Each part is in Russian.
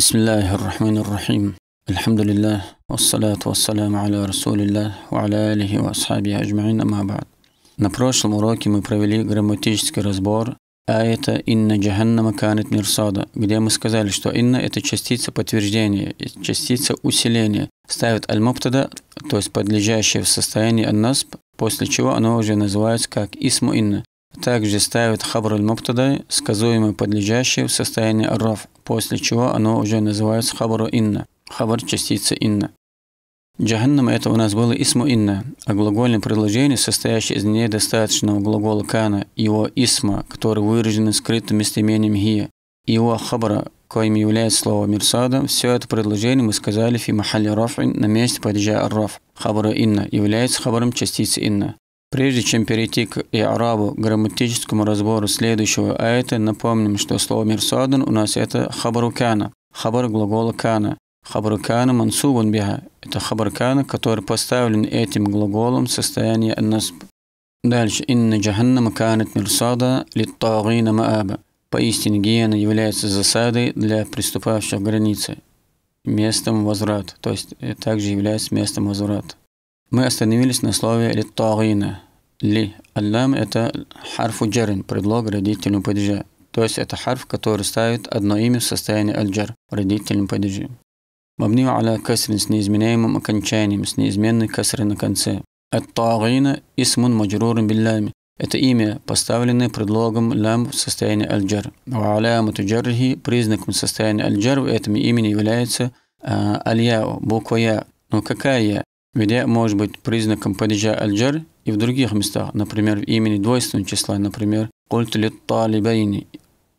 بسم الله الرحمن الرحيم الحمد لله والصلاة والسلام على رسول الله وعلى آله وأصحابه أجمعين أما بعد На прошлом уроке мы провели грамматический разбор аята «Инна джаханнама канет мирсада», где мы сказали, что «инна» – это частица подтверждения, частица усиления. ставит аль-муптада, то есть подлежащее в состоянии аннасб, после чего оно уже называется как «исму инна». Также ставят хабр аль-мубтада, сказуемый подлежащий в состоянии арраф, после чего оно уже называется хабру инна, хабр частица инна. Джаханнам это у нас было исму инна, а глагольное предложение, состоящее из недостаточного глагола кана, его исма, который выражен скрытым местоимением хия, его хабра, коим является слово мирсада, все это предложение мы сказали фи махали рафин на месте падежа арраф. Хабра инна является хабаром частицы инна. Прежде чем перейти к иарабу, грамматическому разбору следующего аэта, напомним, что слово «мирсадун» у нас это «хабарукана», хабар глагола «кана». хабарукана мансубан биха – это хабарукана, который поставлен этим глаголом в состоянии аннасб. Дальше. Инна джаханнама канет мирсада литтагина мааба. Поистине гиена является засадой для приступавших к границе, местом возврата, то есть э, также является местом возврата. Мы остановились на слове «литтагина». «Ли» «аллам» – это харфу джарин, предлог родительному падежа. То есть это харф, который ставит одно имя в состоянии аль-джар, родительном падеже. Мабнию аля касрин с неизменяемым окончанием, с неизменной касрой на конце. Ат-тагина исмун маджрурин биллами. Это имя, поставленное предлогом лам в состоянии аль-джар. Ва алямату джаррихи, признаком состояния аль-джар в этом имени является а, аль-яу, буква я. Но какая я? Ведь может быть признаком падежа аль-джар и в других местах, например, в имени двойственного числа, например, «Культ лит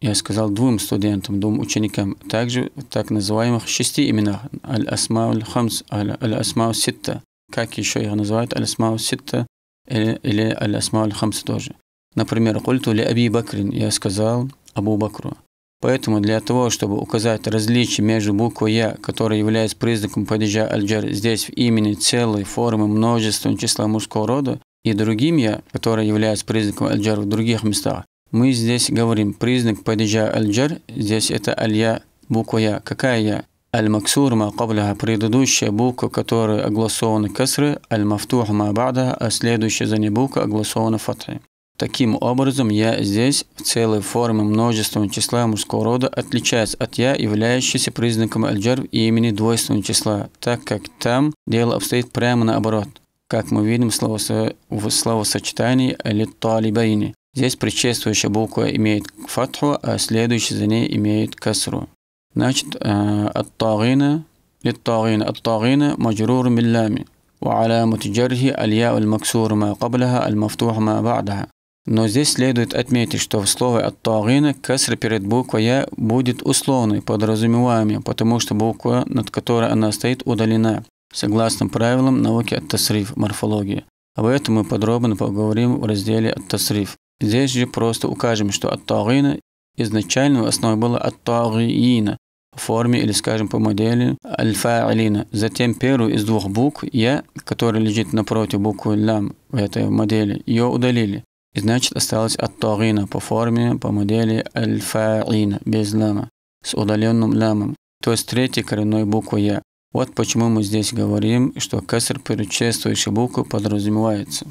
Я сказал двум студентам, двум ученикам, также в так называемых шести именах «Аль-Асмау хамс «Аль-Асмау ситта», как еще их называют «Аль-Асмау ситта» или, или «Аль-Асмау хамс тоже. Например, «Культу ли Аби я сказал Абу Бакру. Поэтому для того, чтобы указать различие между буквой «Я», которая является признаком падежа альджар, здесь в имени целой формы множественного числа мужского рода, и другим «Я», которое является признаком альджар в других местах, мы здесь говорим признак падежа альджар. здесь это алья буква «Я». Какая «Я»? Аль-Максур ма кабляха, предыдущая буква, которая огласована касры, аль-мафтух ма бада, а следующая за ней буква огласована фатхи. Таким образом, «я» здесь в целой форме множественного числа мужского рода отличается от «я», являющейся признаком аль и имени двойственного числа, так как там дело обстоит прямо наоборот. Как мы видим словосо... в словосочетании «алит-талибайни». Здесь предшествующая буква имеет фатху, а следующая за ней имеет касру. Значит, «ат-тагина» للطاغين الطاغين مجرور باللام وعلامة جره الياء المكسور ما قبلها المفتوح ما بعدها но здесь следует отметить, что в слове «ат-тагина» касра перед буквой «я» будет условной, подразумеваемой, потому что буква, над которой она стоит, удалена, согласно правилам науки ат-тасриф, морфологии. Об этом мы подробно поговорим в разделе ат-тасриф. Здесь же просто укажем, что ат-тагина изначально в основе было ат-тагиина в форме или, скажем, по модели альфа фаилина Затем первую из двух букв «я», которая лежит напротив буквы «лям» в этой модели, ее удалили. И значит осталось от Тарина по форме, по модели аль без лама, с удаленным ламом, то есть третьей коренной буквы Я. Вот почему мы здесь говорим, что кесар предшествующей буквы подразумевается.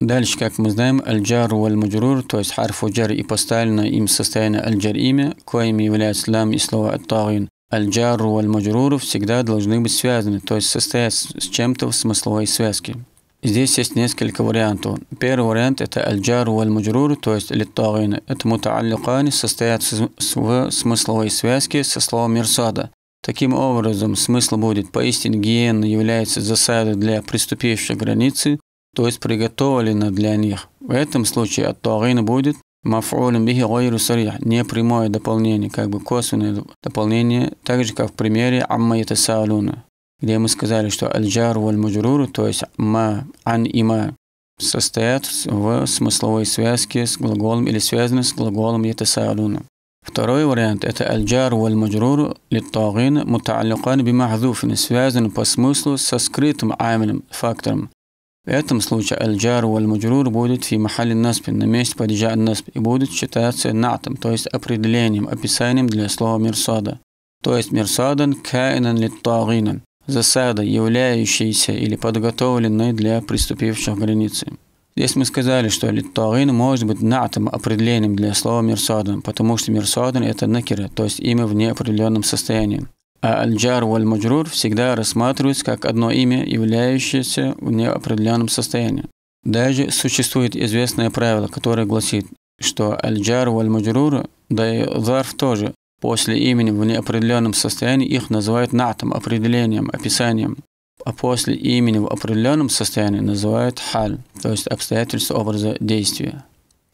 Дальше, как мы знаем, аль-джар валь-муджрур, то есть харфу джар и поставлено им состояние аль-джар имя, коими является лам и слово ат-тагин. Аль-джар валь-муджрур всегда должны быть связаны, то есть состоять с чем-то в смысловой связке. Здесь есть несколько вариантов. Первый вариант это аль джару валь-муджрур, то есть литтагин. Это мутаалликани состоят в смысловой связке со словом мирсада. Таким образом, смысл будет поистине гиена является засадой для приступившей границы, то есть приготовлена для них. В этом случае ат-тагин будет мафулем бихи гайру сарих, не прямое дополнение, как бы косвенное дополнение, так же как в примере амма ятасаалуна где мы сказали, что аль-джар валь-муджрур, то есть ма, ан и ма, состоят в смысловой связке с глаголом или связаны с глаголом ятасаалуна. Второй вариант – это аль-джар валь-маджрур лит-тагин мутаалликан бимахдуфин, связан по смыслу со скрытым амилем, фактором. В этом случае аль-джар валь-маджрур будет фи махали насби, на месте падежа насби, и будет считаться натом, то есть определением, описанием для слова мирсада. То есть мирсадан кайнан лит-тагинан засада, являющаяся или подготовленной для приступивших к границе. Здесь мы сказали, что литторин может быть натом определением для слова мирсадан, потому что мирсадан – это накира, то есть имя в неопределенном состоянии. А аль-джар валь-маджрур всегда рассматривается как одно имя, являющееся в неопределенном состоянии. Даже существует известное правило, которое гласит, что аль-джар валь-маджрур, да и зарф тоже после имени в неопределенном состоянии их называют натом, определением, описанием. А после имени в определенном состоянии называют халь, то есть обстоятельства образа действия.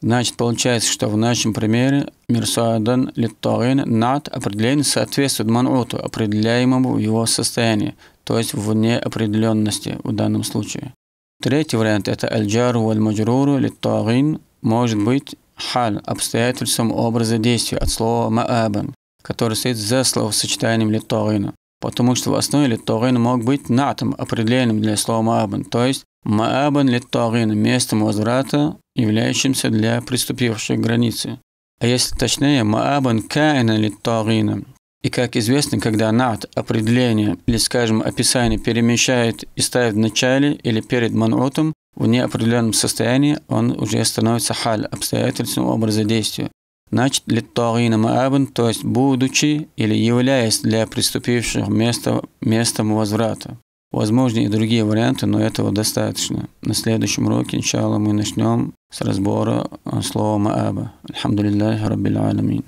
Значит, получается, что в нашем примере Мирсуадан Литтарин над определение соответствует мануту, определяемому в его состоянии, то есть в неопределенности в данном случае. Третий вариант – это Аль-Джару Аль-Маджруру Литтарин может быть халь, обстоятельством образа действия от слова маабан, который стоит за словосочетанием литорина, потому что в основе литорина мог быть натом, определенным для слова маабан, то есть маабан литорин – местом возврата, являющимся для приступившей границы. А если точнее, маабан кайна литорина. И как известно, когда нат определение или, скажем, описание перемещает и ставит в начале или перед манутом, в неопределенном состоянии он уже становится халь, обстоятельством образа действия. Значит, литтагина маабн, то есть будучи или являясь для приступивших место, местом возврата. Возможны и другие варианты, но этого достаточно. На следующем уроке, иншалла, мы начнем с разбора э, слова Мааба. Альхамдулиллах, Раббиль Аламин.